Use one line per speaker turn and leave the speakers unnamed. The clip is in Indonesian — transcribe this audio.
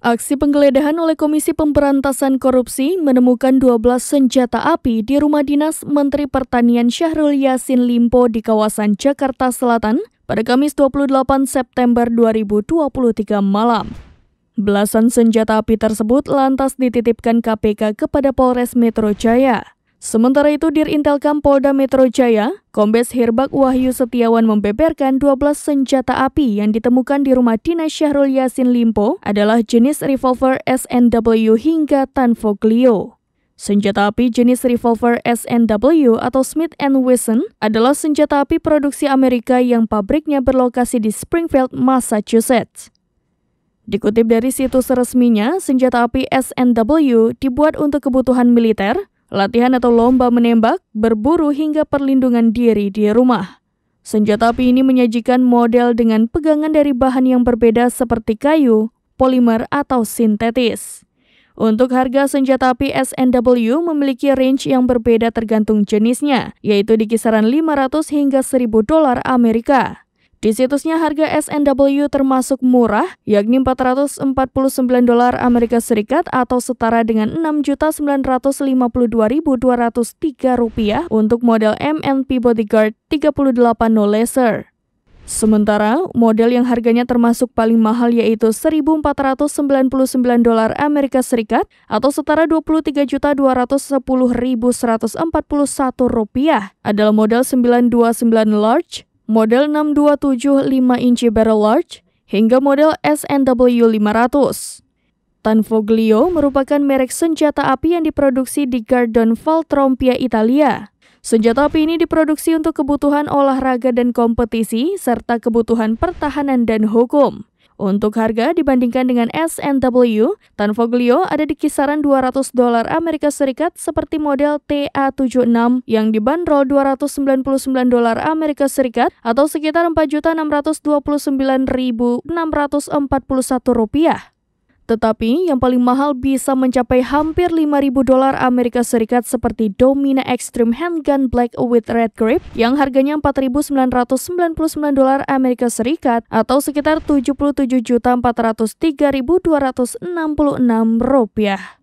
Aksi penggeledahan oleh Komisi Pemberantasan Korupsi menemukan 12 senjata api di rumah dinas Menteri Pertanian Syahrul Yassin Limpo di kawasan Jakarta Selatan pada Kamis 28 September 2023 malam. Belasan senjata api tersebut lantas dititipkan KPK kepada Polres Metro Jaya. Sementara itu, Dir Intelkam Polda Metro Jaya, Kombes Herbak Wahyu Setiawan membeberkan 12 senjata api yang ditemukan di rumah dinas Syahrul Yasin Limpo adalah jenis revolver SNW hingga Tanfoglio. Senjata api jenis revolver SNW atau Smith Wesson adalah senjata api produksi Amerika yang pabriknya berlokasi di Springfield, Massachusetts. Dikutip dari situs resminya, senjata api SNW dibuat untuk kebutuhan militer – latihan atau lomba menembak, berburu hingga perlindungan diri di rumah. Senjata api ini menyajikan model dengan pegangan dari bahan yang berbeda seperti kayu, polimer, atau sintetis. Untuk harga senjata api SNW memiliki range yang berbeda tergantung jenisnya, yaitu di kisaran 500 hingga 1000 dolar Amerika. Di situsnya harga SNW termasuk murah, yakni 449 dolar Amerika Serikat atau setara dengan 6.952.203 rupiah untuk model MNP Bodyguard 380 Laser. Sementara, model yang harganya termasuk paling mahal yaitu 1.499 dolar Amerika Serikat atau setara 23.210.141 rupiah adalah model 929 Large model 6275 inci barrel large, hingga model SNW 500. Tanfoglio merupakan merek senjata api yang diproduksi di Garden Valtrompia, Italia. Senjata api ini diproduksi untuk kebutuhan olahraga dan kompetisi, serta kebutuhan pertahanan dan hukum. Untuk harga dibandingkan dengan SNW, Tanfoglio ada di kisaran 200 dolar Amerika Serikat seperti model TA76 yang dibanderol 299 dolar Amerika Serikat atau sekitar 4.629.641 rupiah. Tetapi yang paling mahal bisa mencapai hampir 5.000 dolar Amerika Serikat seperti Domina Extreme Handgun Black with Red Grip yang harganya 4.999 dolar Amerika Serikat atau sekitar 77.403.266 rupiah.